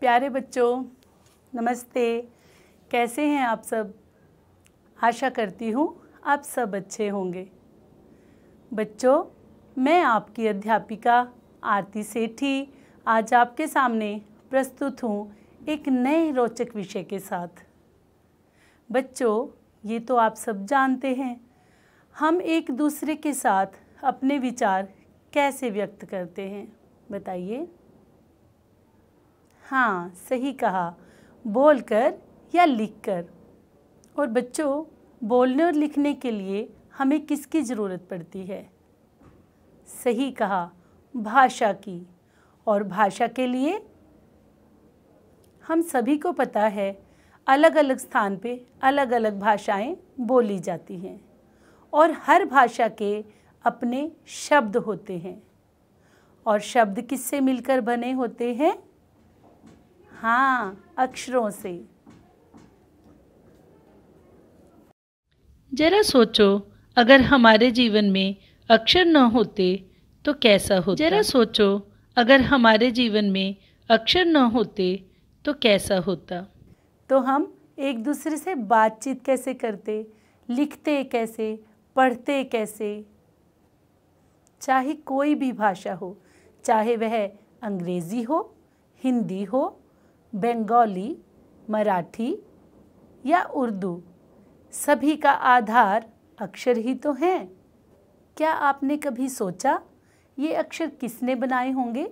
प्यारे बच्चों नमस्ते कैसे हैं आप सब आशा करती हूँ आप सब अच्छे होंगे बच्चों मैं आपकी अध्यापिका आरती सेठी आज आपके सामने प्रस्तुत हूँ एक नए रोचक विषय के साथ बच्चों ये तो आप सब जानते हैं हम एक दूसरे के साथ अपने विचार कैसे व्यक्त करते हैं बताइए हाँ सही कहा बोलकर या लिखकर और बच्चों बोलने और लिखने के लिए हमें किसकी ज़रूरत पड़ती है सही कहा भाषा की और भाषा के लिए हम सभी को पता है अलग अलग स्थान पे अलग अलग भाषाएं बोली जाती हैं और हर भाषा के अपने शब्द होते हैं और शब्द किससे मिलकर बने होते हैं हाँ अक्षरों से जरा सोचो अगर हमारे जीवन में अक्षर न होते तो कैसा होता जरा सोचो अगर हमारे जीवन में अक्षर न होते तो कैसा होता तो हम एक दूसरे से बातचीत कैसे करते लिखते कैसे पढ़ते कैसे चाहे कोई भी भाषा हो चाहे वह अंग्रेज़ी हो हिंदी हो बंगाली मराठी या उर्दू सभी का आधार अक्षर ही तो हैं क्या आपने कभी सोचा ये अक्षर किसने बनाए होंगे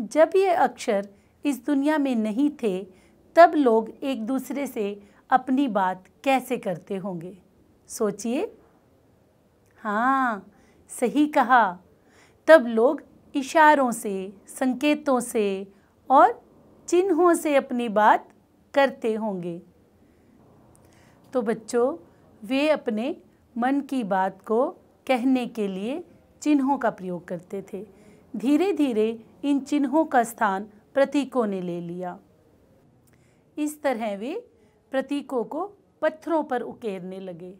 जब ये अक्षर इस दुनिया में नहीं थे तब लोग एक दूसरे से अपनी बात कैसे करते होंगे सोचिए हाँ सही कहा तब लोग इशारों से संकेतों से और चिन्हों से अपनी बात करते होंगे तो बच्चों वे अपने मन की बात को कहने के लिए चिन्हों का प्रयोग करते थे धीरे धीरे इन चिन्हों का स्थान प्रतीकों ने ले लिया इस तरह वे प्रतीकों को पत्थरों पर उकेरने लगे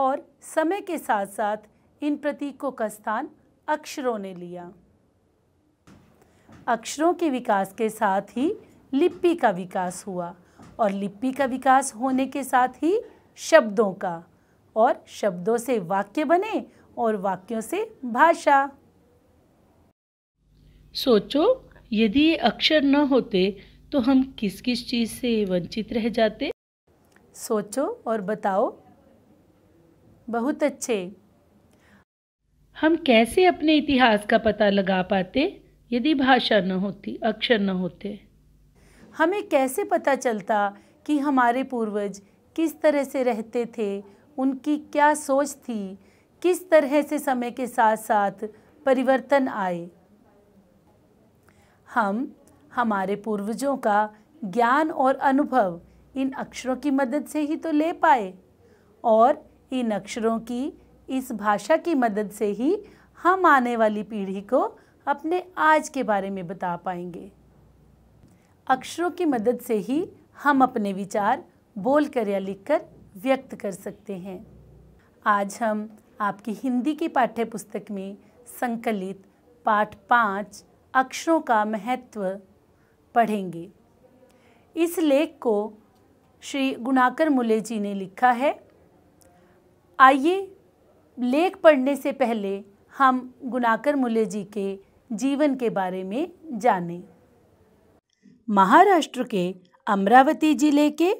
और समय के साथ साथ इन प्रतीकों का स्थान अक्षरों ने लिया अक्षरों के विकास के साथ ही लिपि का विकास हुआ और लिपि का विकास होने के साथ ही शब्दों का और शब्दों से वाक्य बने और वाक्यों से भाषा सोचो यदि ये अक्षर न होते तो हम किस किस चीज़ से वंचित रह जाते सोचो और बताओ बहुत अच्छे हम कैसे अपने इतिहास का पता लगा पाते यदि भाषा न होती अक्षर न होते हमें कैसे पता चलता कि हमारे पूर्वज किस तरह से रहते थे उनकी क्या सोच थी किस तरह से समय के साथ साथ परिवर्तन आए हम हमारे पूर्वजों का ज्ञान और अनुभव इन अक्षरों की मदद से ही तो ले पाए और इन अक्षरों की इस भाषा की मदद से ही हम आने वाली पीढ़ी को अपने आज के बारे में बता पाएंगे अक्षरों की मदद से ही हम अपने विचार बोल कर या लिख कर व्यक्त कर सकते हैं आज हम आपकी हिंदी की पाठ्य पुस्तक में संकलित पाठ पाँच अक्षरों का महत्व पढ़ेंगे इस लेख को श्री गुणाकर मुले जी ने लिखा है आइए लेख पढ़ने से पहले हम गुणाकर मुले जी के जीवन के बारे में जानें महाराष्ट्र के अमरावती जिले के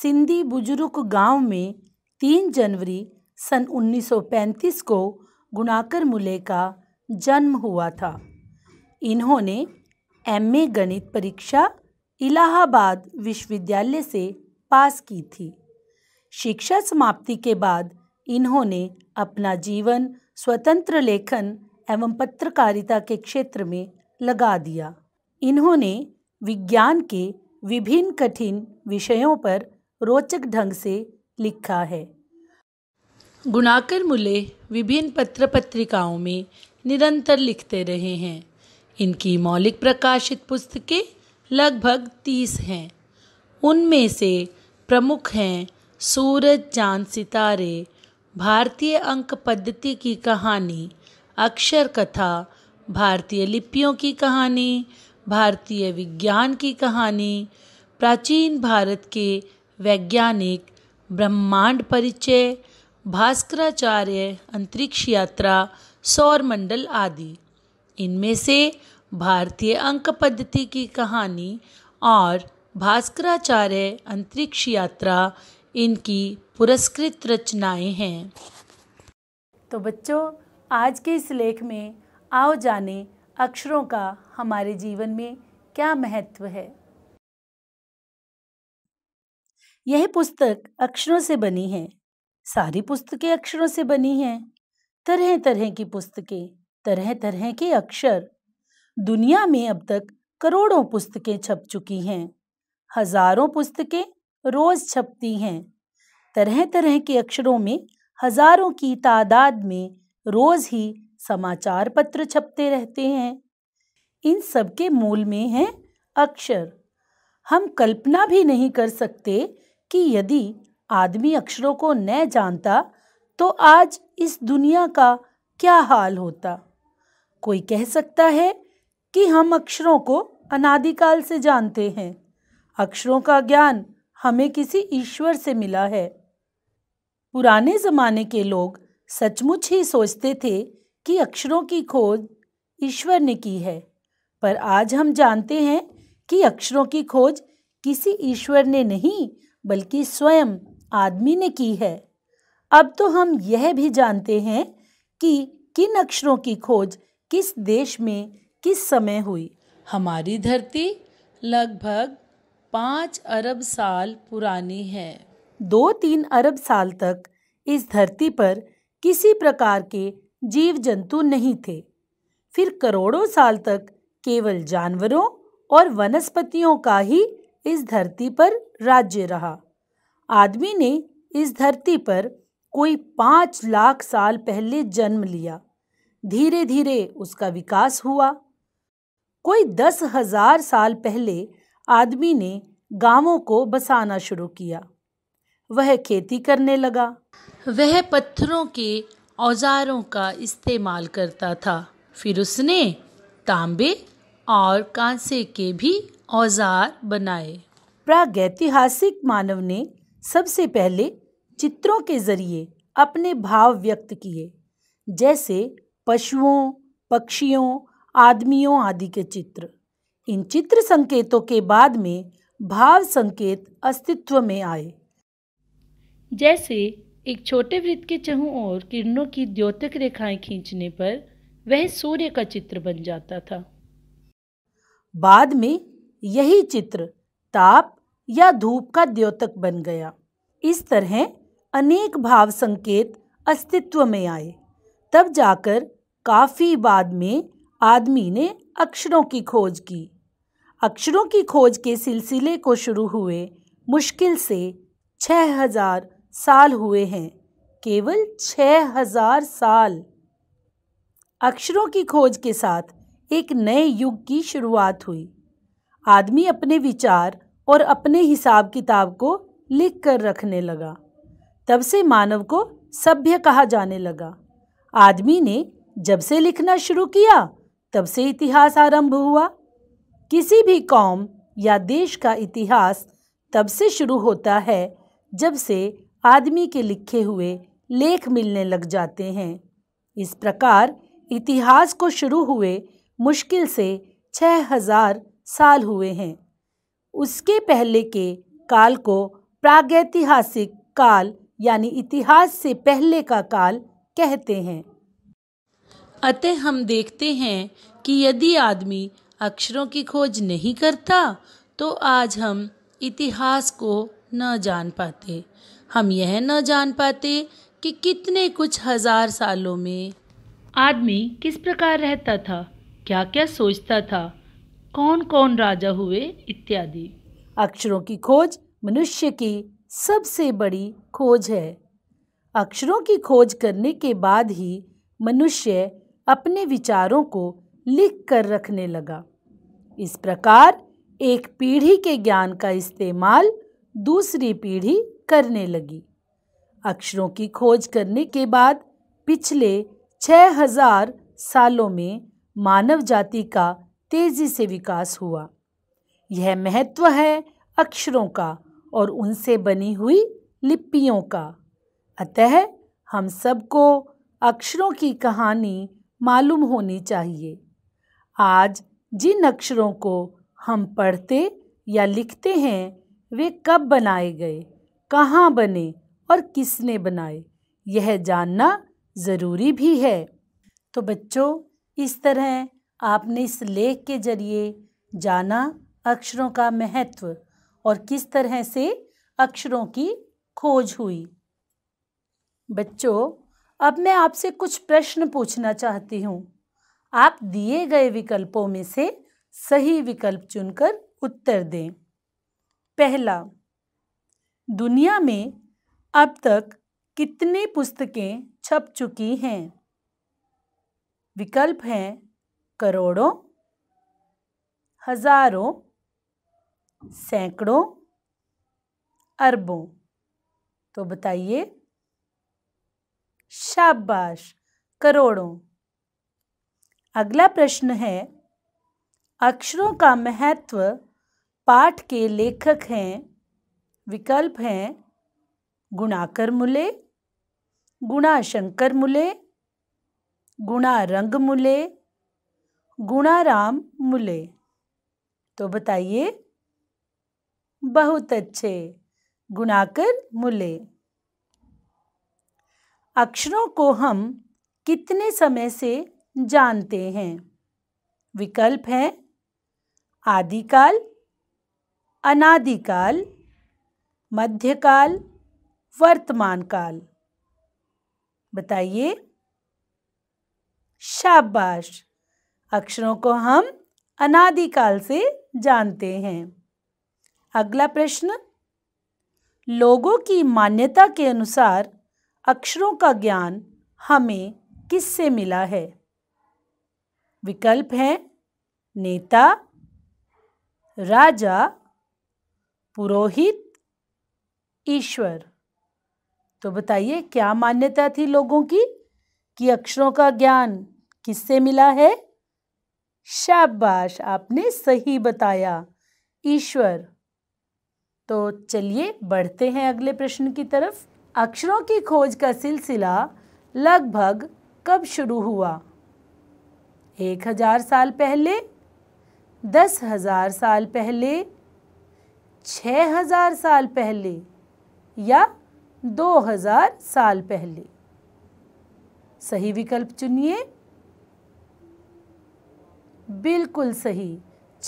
सिंधी बुजुर्ग गांव में 3 जनवरी सन 1935 को गुणाकर मुले का जन्म हुआ था इन्होंने एमए गणित परीक्षा इलाहाबाद विश्वविद्यालय से पास की थी शिक्षा समाप्ति के बाद इन्होंने अपना जीवन स्वतंत्र लेखन एवं पत्रकारिता के क्षेत्र में लगा दिया इन्होंने विज्ञान के विभिन्न कठिन विषयों पर रोचक ढंग से लिखा है गुणाकर मुले विभिन्न पत्र पत्रिकाओं में निरंतर लिखते रहे हैं इनकी मौलिक प्रकाशित पुस्तकें लगभग तीस हैं उनमें से प्रमुख हैं सूरज चांद सितारे भारतीय अंक पद्धति की कहानी अक्षर कथा भारतीय लिपियों की कहानी भारतीय विज्ञान की कहानी प्राचीन भारत के वैज्ञानिक ब्रह्मांड परिचय भास्कराचार्य अंतरिक्ष यात्रा सौरमंडल आदि इनमें से भारतीय अंक पद्धति की कहानी और भास्कराचार्य अंतरिक्ष यात्रा इनकी पुरस्कृत रचनाएं हैं तो बच्चों आज के इस लेख में आओ जाने अक्षरों का हमारे जीवन में क्या महत्व है यह पुस्तक अक्षरों से बनी है सारी पुस्तकें अक्षरों से बनी हैं तरह तरह की पुस्तकें तरह तरह के अक्षर दुनिया में अब तक करोड़ों पुस्तकें छप चुकी हैं हजारों पुस्तकें रोज छपती हैं तरह तरह के अक्षरों में हजारों की तादाद में रोज ही समाचार पत्र छपते रहते हैं इन सब के मूल में हैं अक्षर हम कल्पना भी नहीं कर सकते कि यदि आदमी अक्षरों को न जानता तो आज इस दुनिया का क्या हाल होता कोई कह सकता है कि हम अक्षरों को अनादिकाल से जानते हैं अक्षरों का ज्ञान हमें किसी ईश्वर से मिला है पुराने ज़माने के लोग सचमुच ही सोचते थे कि अक्षरों की खोज ईश्वर ने की है पर आज हम जानते हैं कि अक्षरों की खोज किसी ईश्वर ने नहीं बल्कि स्वयं आदमी ने की है अब तो हम यह भी जानते हैं कि किन अक्षरों की खोज किस देश में किस समय हुई हमारी धरती लगभग पाँच अरब साल पुरानी है दो तीन अरब साल तक इस धरती पर किसी प्रकार के जीव जंतु नहीं थे फिर करोड़ों साल तक केवल जानवरों और वनस्पतियों का ही इस धरती पर राज्य रहा आदमी ने इस धरती पर कोई पाँच लाख साल पहले जन्म लिया धीरे धीरे उसका विकास हुआ कोई दस हजार साल पहले आदमी ने गांवों को बसाना शुरू किया वह खेती करने लगा वह पत्थरों के औजारों का इस्तेमाल करता था फिर उसने तांबे और कांसे के भी औजार बनाए प्रागैतिहासिक मानव ने सबसे पहले चित्रों के जरिए अपने भाव व्यक्त किए जैसे पशुओं पक्षियों आदमियों आदि के चित्र इन चित्र संकेतों के बाद में भाव संकेत अस्तित्व में आए जैसे एक छोटे वृत्त के चहु और किरणों की द्योतक रेखाएं खींचने पर वह सूर्य का चित्र बन जाता था बाद में यही चित्र ताप या धूप का द्योतक बन गया इस तरह अनेक भाव संकेत अस्तित्व में आए तब जाकर काफ़ी बाद में आदमी ने अक्षरों की खोज की अक्षरों की खोज के सिलसिले को शुरू हुए मुश्किल से छह हजार साल हुए हैं केवल छ हजार साल अक्षरों की खोज के साथ एक नए युग की शुरुआत हुई आदमी अपने विचार और अपने हिसाब किताब को लिख कर रखने लगा तब से मानव को सभ्य कहा जाने लगा आदमी ने जब से लिखना शुरू किया तब से इतिहास आरंभ हुआ किसी भी कौम या देश का इतिहास तब से शुरू होता है जब से आदमी के लिखे हुए लेख मिलने लग जाते हैं इस प्रकार इतिहास को शुरू हुए मुश्किल से छः हजार साल हुए हैं उसके पहले के काल को प्रागैतिहासिक काल यानी इतिहास से पहले का काल कहते हैं अतः हम देखते हैं कि यदि आदमी अक्षरों की खोज नहीं करता तो आज हम इतिहास को न जान पाते हम यह न जान पाते कि कितने कुछ हजार सालों में आदमी किस प्रकार रहता था क्या क्या सोचता था कौन कौन राजा हुए इत्यादि अक्षरों की खोज मनुष्य की सबसे बड़ी खोज है अक्षरों की खोज करने के बाद ही मनुष्य अपने विचारों को लिख कर रखने लगा इस प्रकार एक पीढ़ी के ज्ञान का इस्तेमाल दूसरी पीढ़ी करने लगी अक्षरों की खोज करने के बाद पिछले छः हज़ार सालों में मानव जाति का तेजी से विकास हुआ यह महत्व है अक्षरों का और उनसे बनी हुई लिपियों का अतः हम सबको अक्षरों की कहानी मालूम होनी चाहिए आज जिन अक्षरों को हम पढ़ते या लिखते हैं वे कब बनाए गए कहाँ बने और किसने बनाए यह जानना ज़रूरी भी है तो बच्चों इस तरह आपने इस लेख के जरिए जाना अक्षरों का महत्व और किस तरह से अक्षरों की खोज हुई बच्चों अब मैं आपसे कुछ प्रश्न पूछना चाहती हूँ आप दिए गए विकल्पों में से सही विकल्प चुनकर उत्तर दें पहला दुनिया में अब तक कितनी पुस्तकें छप चुकी हैं विकल्प हैं करोड़ों हजारों सैकड़ों अरबों तो बताइए शाबाश करोड़ों अगला प्रश्न है अक्षरों का महत्व पाठ के लेखक हैं विकल्प हैं गुणाकर मुले गुणा शंकर मूले गुणा रंग मूले गुणा राम मूले तो बताइए बहुत अच्छे गुणाकर मुले अक्षरों को हम कितने समय से जानते हैं विकल्प हैं आदिकाल अनादिकाल मध्यकाल वर्तमान काल बताइए शाबाश अक्षरों को हम अनादिकाल से जानते हैं अगला प्रश्न लोगों की मान्यता के अनुसार अक्षरों का ज्ञान हमें किससे मिला है विकल्प हैं नेता राजा पुरोहित ईश्वर तो बताइए क्या मान्यता थी लोगों की कि अक्षरों का ज्ञान किससे मिला है शाबाश आपने सही बताया ईश्वर तो चलिए बढ़ते हैं अगले प्रश्न की तरफ अक्षरों की खोज का सिलसिला लगभग कब शुरू हुआ एक हज़ार साल पहले दस हज़ार साल पहले छ हज़ार साल पहले या 2000 साल पहले सही विकल्प चुनिए बिल्कुल सही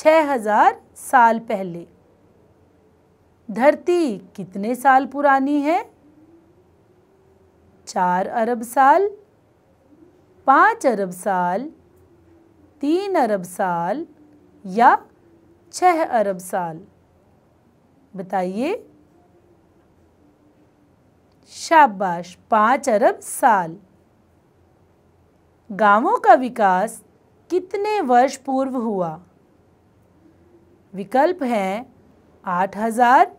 6000 साल पहले धरती कितने साल पुरानी है चार अरब साल पाँच अरब साल तीन अरब साल या छः अरब साल बताइए शाबाश पाँच अरब साल गांवों का विकास कितने वर्ष पूर्व हुआ विकल्प हैं आठ हज़ार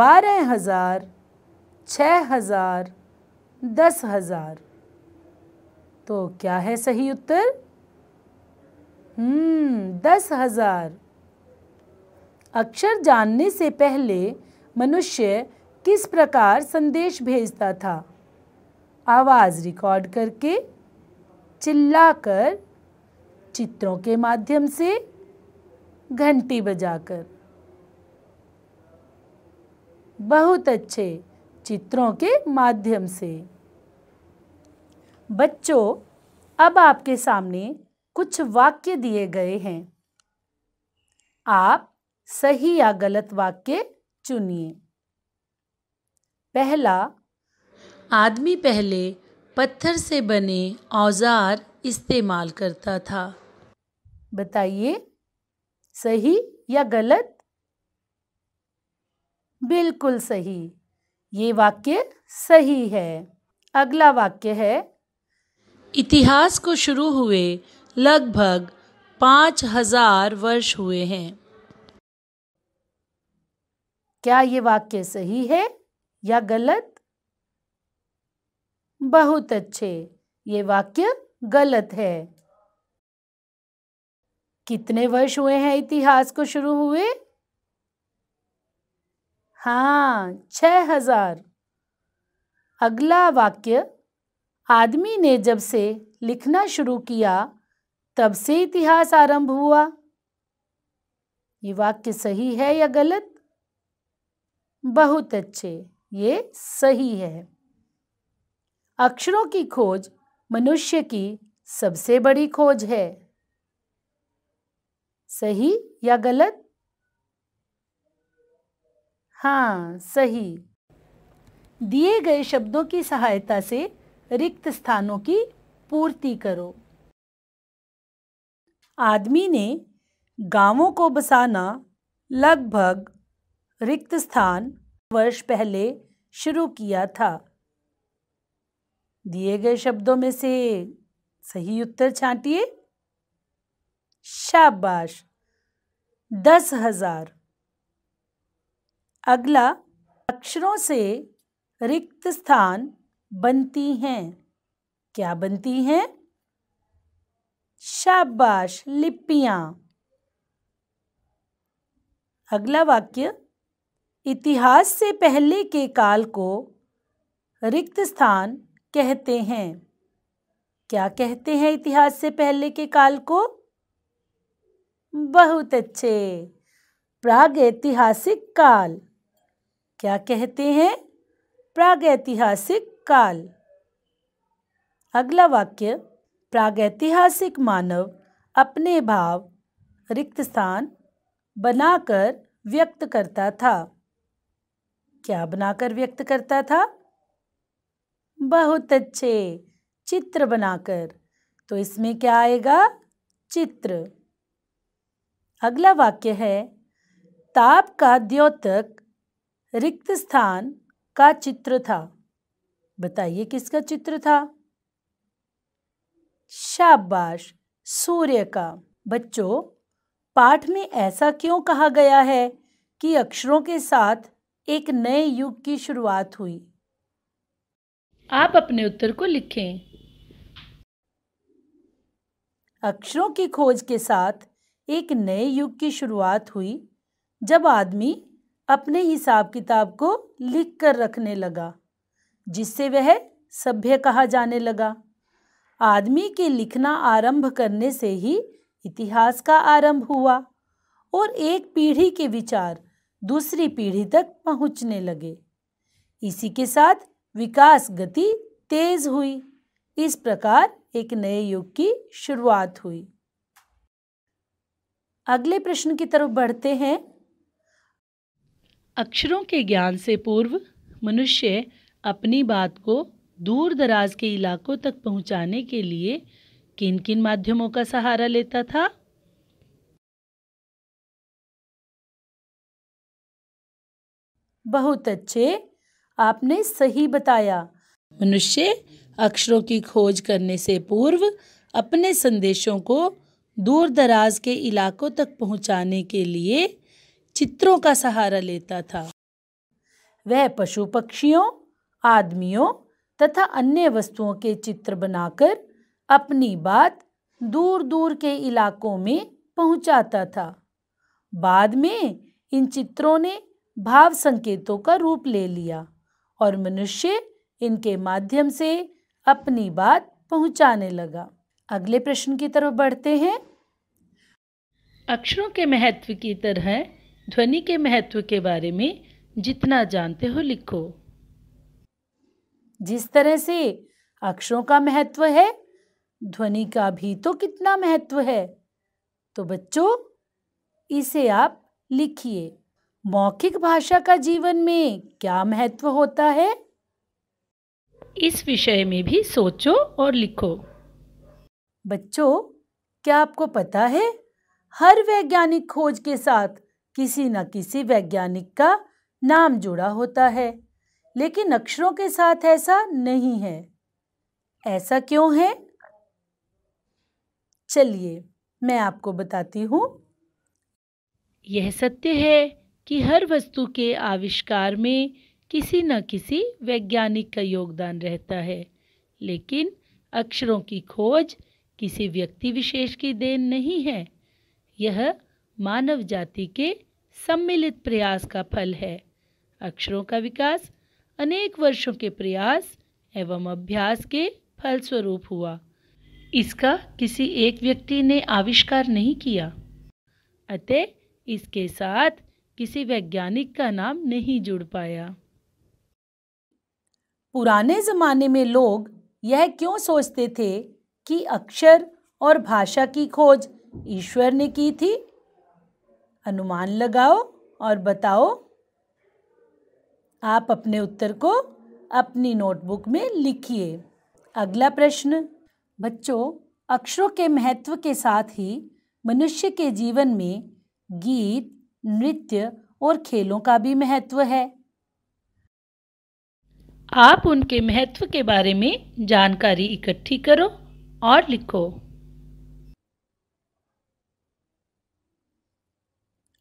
बारह हज़ार छ हज़ार दस हज़ार तो क्या है सही उत्तर हम्म दस हज़ार अक्षर जानने से पहले मनुष्य किस प्रकार संदेश भेजता था आवाज़ रिकॉर्ड करके चिल्लाकर चित्रों के माध्यम से घंटी बजाकर बहुत अच्छे चित्रों के माध्यम से बच्चों अब आपके सामने कुछ वाक्य दिए गए हैं आप सही या गलत वाक्य चुनिए पहला आदमी पहले पत्थर से बने औजार इस्तेमाल करता था बताइए सही या गलत बिल्कुल सही ये वाक्य सही है अगला वाक्य है इतिहास को शुरू हुए लगभग पाँच हजार वर्ष हुए हैं क्या ये वाक्य सही है या गलत बहुत अच्छे ये वाक्य गलत है कितने वर्ष हुए हैं इतिहास को शुरू हुए हाँ छ हजार अगला वाक्य आदमी ने जब से लिखना शुरू किया तब से इतिहास आरंभ हुआ ये वाक्य सही है या गलत बहुत अच्छे ये सही है अक्षरों की खोज मनुष्य की सबसे बड़ी खोज है सही या गलत हाँ सही दिए गए शब्दों की सहायता से रिक्त स्थानों की पूर्ति करो आदमी ने गांवों को बसाना लगभग रिक्त स्थान वर्ष पहले शुरू किया था दिए गए शब्दों में से सही उत्तर छांटिए शाबाश दस हजार अगला अक्षरों से रिक्त स्थान बनती हैं क्या बनती हैं शाबाश लिपियां अगला वाक्य इतिहास से पहले के काल को रिक्त स्थान कहते हैं क्या कहते हैं इतिहास से पहले के काल को बहुत अच्छे प्रागैतिहासिक काल क्या कहते हैं प्रागैतिहासिक काल अगला वाक्य प्रागैतिहासिक मानव अपने भाव रिक्त स्थान बनाकर व्यक्त करता था क्या बनाकर व्यक्त करता था बहुत अच्छे चित्र बनाकर तो इसमें क्या आएगा चित्र अगला वाक्य है ताप का द्योतक रिक्त स्थान का चित्र था बताइए किसका चित्र था शाबाश सूर्य का बच्चों पाठ में ऐसा क्यों कहा गया है कि अक्षरों के साथ एक नए युग की शुरुआत हुई आप अपने उत्तर को लिखें अक्षरों की खोज के साथ एक नए युग की शुरुआत हुई जब आदमी अपने हिसाब किताब को लिख कर रखने लगा जिससे वह सभ्य कहा जाने लगा आदमी के लिखना आरंभ करने से ही इतिहास का आरंभ हुआ और एक पीढ़ी के विचार दूसरी पीढ़ी तक पहुंचने लगे इसी के साथ विकास गति तेज हुई इस प्रकार एक नए युग की शुरुआत हुई अगले प्रश्न की तरफ बढ़ते हैं अक्षरों के ज्ञान से पूर्व मनुष्य अपनी बात को दूर दराज के इलाकों तक पहुंचाने के लिए किन किन माध्यमों का सहारा लेता था बहुत अच्छे आपने सही बताया मनुष्य अक्षरों की खोज करने से पूर्व अपने संदेशों को दूर दराज के इलाकों तक पहुंचाने के लिए चित्रों का सहारा लेता था वह पशु पक्षियों आदमियों तथा अन्य वस्तुओं के चित्र बनाकर अपनी बात दूर दूर के इलाकों में पहुंचाता था बाद में इन चित्रों ने भाव संकेतों का रूप ले लिया और मनुष्य इनके माध्यम से अपनी बात पहुंचाने लगा अगले प्रश्न की तरफ बढ़ते हैं अक्षरों के महत्व की तरह ध्वनि के महत्व के बारे में जितना जानते हो लिखो जिस तरह से अक्षरों का महत्व है ध्वनि का भी तो कितना महत्व है तो बच्चों इसे आप लिखिए मौखिक भाषा का जीवन में क्या महत्व होता है इस विषय में भी सोचो और लिखो बच्चों क्या आपको पता है हर वैज्ञानिक खोज के साथ किसी न किसी वैज्ञानिक का नाम जुड़ा होता है लेकिन अक्षरों के साथ ऐसा नहीं है ऐसा क्यों है चलिए मैं आपको बताती हूँ यह सत्य है कि हर वस्तु के आविष्कार में किसी न किसी वैज्ञानिक का योगदान रहता है लेकिन अक्षरों की खोज किसी व्यक्ति विशेष की देन नहीं है यह मानव जाति के सम्मिलित प्रयास का फल है अक्षरों का विकास अनेक वर्षों के प्रयास एवं अभ्यास के फलस्वरूप हुआ इसका किसी एक व्यक्ति ने आविष्कार नहीं किया अतः इसके साथ किसी वैज्ञानिक का नाम नहीं जुड़ पाया पुराने ज़माने में लोग यह क्यों सोचते थे कि अक्षर और भाषा की खोज ईश्वर ने की थी अनुमान लगाओ और बताओ आप अपने उत्तर को अपनी नोटबुक में लिखिए अगला प्रश्न बच्चों अक्षरों के महत्व के साथ ही मनुष्य के जीवन में गीत नृत्य और खेलों का भी महत्व है आप उनके महत्व के बारे में जानकारी इकट्ठी करो और लिखो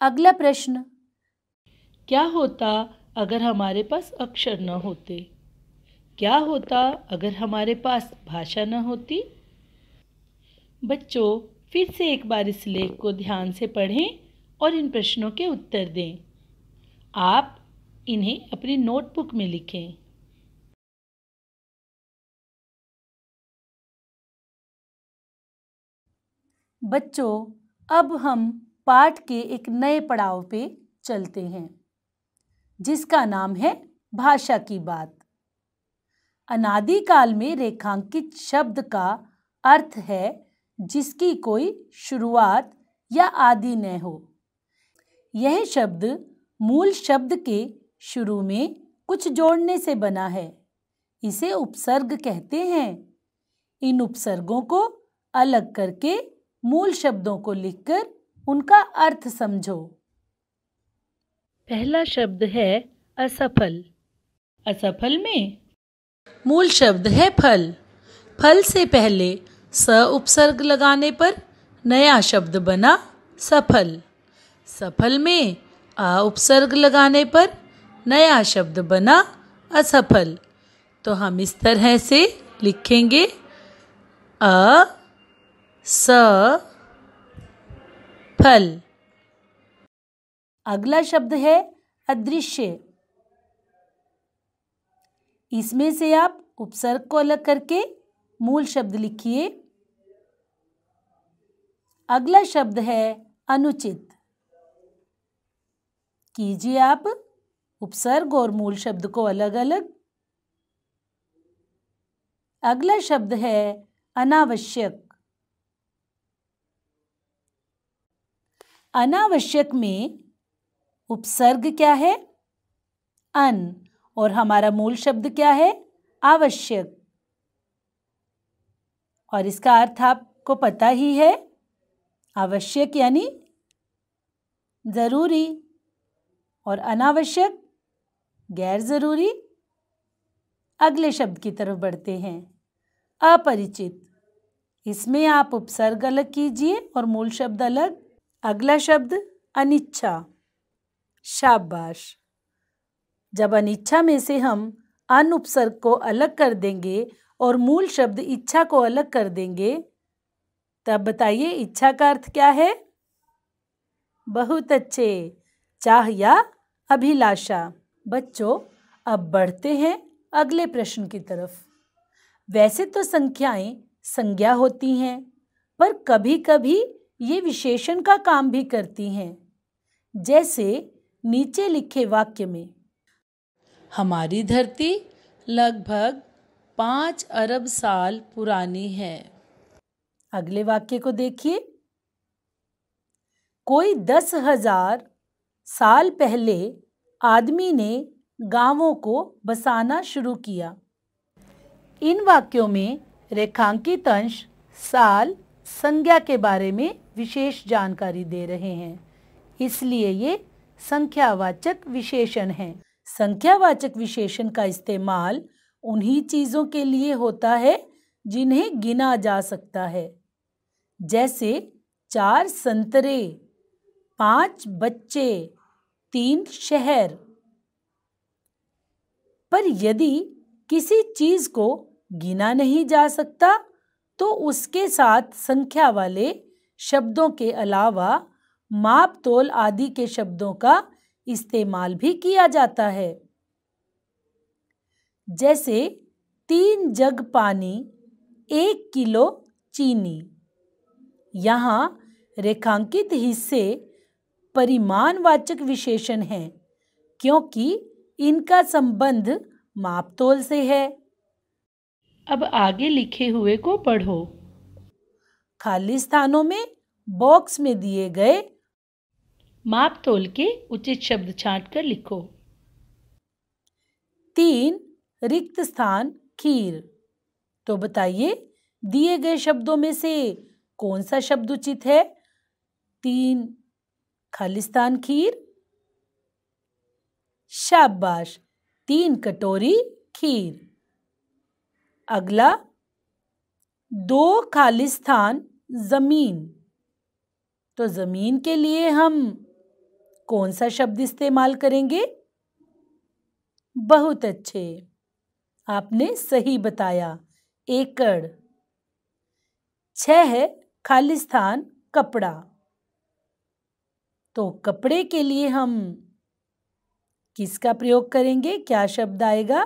अगला प्रश्न क्या होता अगर हमारे पास अक्षर न होते क्या होता अगर हमारे पास भाषा न होती बच्चों फिर से एक बार इस लेख को ध्यान से पढ़ें और इन प्रश्नों के उत्तर दें आप इन्हें अपनी नोटबुक में लिखें बच्चों अब हम पाठ के एक नए पड़ाव पे चलते हैं जिसका नाम है भाषा की बात अनादिकाल में रेखांकित शब्द का अर्थ है जिसकी कोई शुरुआत या आदि न हो यह शब्द मूल शब्द के शुरू में कुछ जोड़ने से बना है इसे उपसर्ग कहते हैं इन उपसर्गों को अलग करके मूल शब्दों को लिखकर उनका अर्थ समझो पहला शब्द है असफल असफल में मूल शब्द है फल फल से पहले स उपसर्ग लगाने पर नया शब्द बना सफल सफल में आ उपसर्ग लगाने पर नया शब्द बना असफल तो हम इस तरह से लिखेंगे अ स फल अगला शब्द है अदृश्य इसमें से आप उपसर्ग को अलग करके मूल शब्द लिखिए अगला शब्द है अनुचित कीजिए आप उपसर्ग और मूल शब्द को अलग अलग अगला शब्द है अनावश्यक अनावश्यक में उपसर्ग क्या है अन और हमारा मूल शब्द क्या है आवश्यक और इसका अर्थ आपको पता ही है आवश्यक यानी ज़रूरी और अनावश्यक गैर ज़रूरी अगले शब्द की तरफ बढ़ते हैं अपरिचित इसमें आप उपसर्ग अलग कीजिए और मूल शब्द अलग अगला शब्द अनिच्छा शाबाश जब अनिच्छा में से हम अन उपसर्ग को अलग कर देंगे और मूल शब्द इच्छा को अलग कर देंगे तब बताइए इच्छा का अर्थ क्या है बहुत अच्छे चाह या अभिलाषा बच्चों अब बढ़ते हैं अगले प्रश्न की तरफ वैसे तो संख्याएं संज्ञा होती हैं पर कभी कभी ये विशेषण का काम भी करती हैं जैसे नीचे लिखे वाक्य में हमारी धरती लगभग पाँच अरब साल पुरानी है अगले वाक्य को देखिए कोई दस हजार साल पहले आदमी ने गांवों को बसाना शुरू किया इन वाक्यों में रेखांकित अंश साल संज्ञा के बारे में विशेष जानकारी दे रहे हैं इसलिए ये संख्यावाचक विशेषण हैं संख्यावाचक विशेषण का इस्तेमाल उन्हीं चीज़ों के लिए होता है जिन्हें गिना जा सकता है जैसे चार संतरे पांच बच्चे तीन शहर पर यदि किसी चीज को गिना नहीं जा सकता तो उसके साथ संख्या वाले शब्दों के अलावा माप तोल आदि के शब्दों का इस्तेमाल भी किया जाता है जैसे तीन जग पानी एक किलो चीनी यहाँ रेखांकित हिस्से परिमाणवाचक विशेषण हैं क्योंकि इनका संबंध मापतोल से है अब आगे लिखे हुए को पढ़ो खाली स्थानों में बॉक्स में दिए गए माप तोल के उचित शब्द छाट कर लिखो तीन रिक्त स्थान खीर तो बताइए दिए गए शब्दों में से कौन सा शब्द उचित है तीन खालिस्तान खीर शाबाश तीन कटोरी खीर अगला दो खालिस्तान ज़मीन तो ज़मीन के लिए हम कौन सा शब्द इस्तेमाल करेंगे बहुत अच्छे आपने सही बताया एकड़ छह है खालिस्तान कपड़ा तो कपड़े के लिए हम किसका प्रयोग करेंगे क्या शब्द आएगा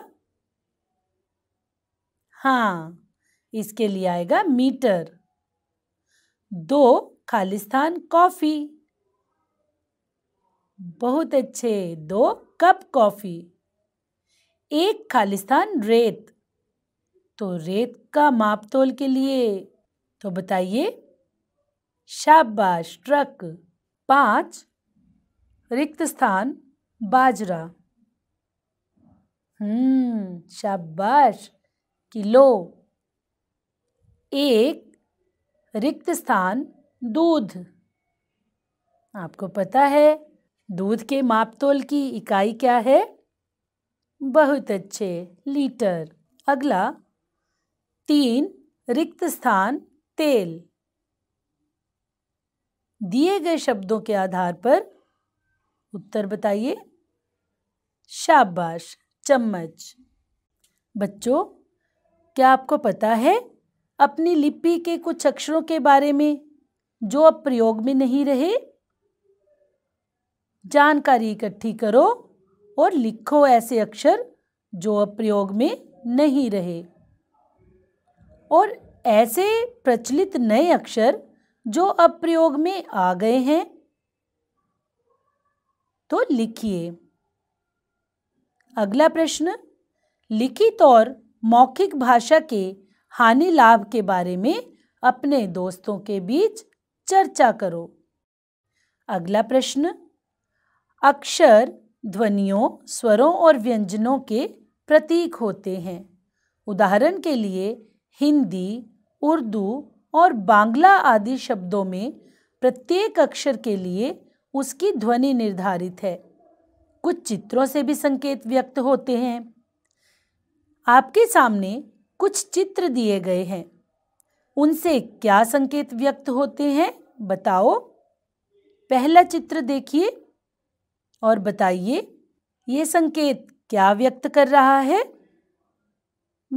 हाँ इसके लिए आएगा मीटर दो खालिस्तान कॉफ़ी बहुत अच्छे दो कप कॉफ़ी एक खालिस्तान रेत तो रेत का माप तोल के लिए तो बताइए शाबाश ट्रक पाँच रिक्त स्थान बाजरा हम्म शाबाश किलो एक रिक्त स्थान दूध आपको पता है दूध के मापतोल की इकाई क्या है बहुत अच्छे लीटर अगला तीन रिक्त स्थान तेल दिए गए शब्दों के आधार पर उत्तर बताइए शाबाश चम्मच बच्चों क्या आपको पता है अपनी लिपि के कुछ अक्षरों के बारे में जो अब प्रयोग में नहीं रहे जानकारी इकट्ठी करो और लिखो ऐसे अक्षर जो अब प्रयोग में नहीं रहे और ऐसे प्रचलित नए अक्षर जो अब प्रयोग में आ गए हैं तो लिखिए अगला प्रश्न लिखित और मौखिक भाषा के हानि लाभ के बारे में अपने दोस्तों के बीच चर्चा करो अगला प्रश्न अक्षर ध्वनियों स्वरों और व्यंजनों के प्रतीक होते हैं उदाहरण के लिए हिंदी उर्दू और बांग्ला आदि शब्दों में प्रत्येक अक्षर के लिए उसकी ध्वनि निर्धारित है कुछ चित्रों से भी संकेत व्यक्त होते हैं आपके सामने कुछ चित्र दिए गए हैं उनसे क्या संकेत व्यक्त होते हैं बताओ पहला चित्र देखिए और बताइए ये संकेत क्या व्यक्त कर रहा है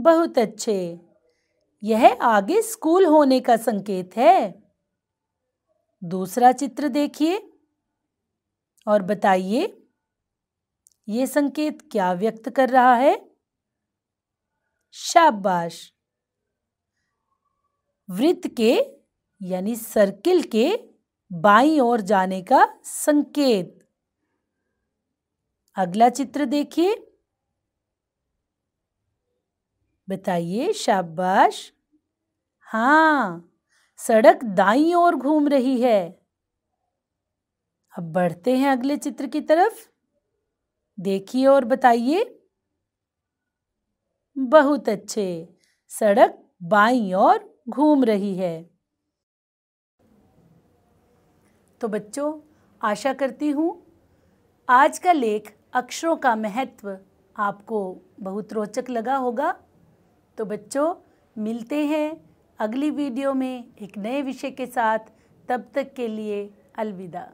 बहुत अच्छे यह आगे स्कूल होने का संकेत है दूसरा चित्र देखिए और बताइए ये संकेत क्या व्यक्त कर रहा है शाबाश वृत्त के यानी सर्किल के बाई ओर जाने का संकेत अगला चित्र देखिए बताइए शाबाश हाँ सड़क दाई ओर घूम रही है अब बढ़ते हैं अगले चित्र की तरफ देखिए और बताइए बहुत अच्छे सड़क बाई और घूम रही है तो बच्चों आशा करती हूँ आज का लेख अक्षरों का महत्व आपको बहुत रोचक लगा होगा तो बच्चों मिलते हैं अगली वीडियो में एक नए विषय के साथ तब तक के लिए अलविदा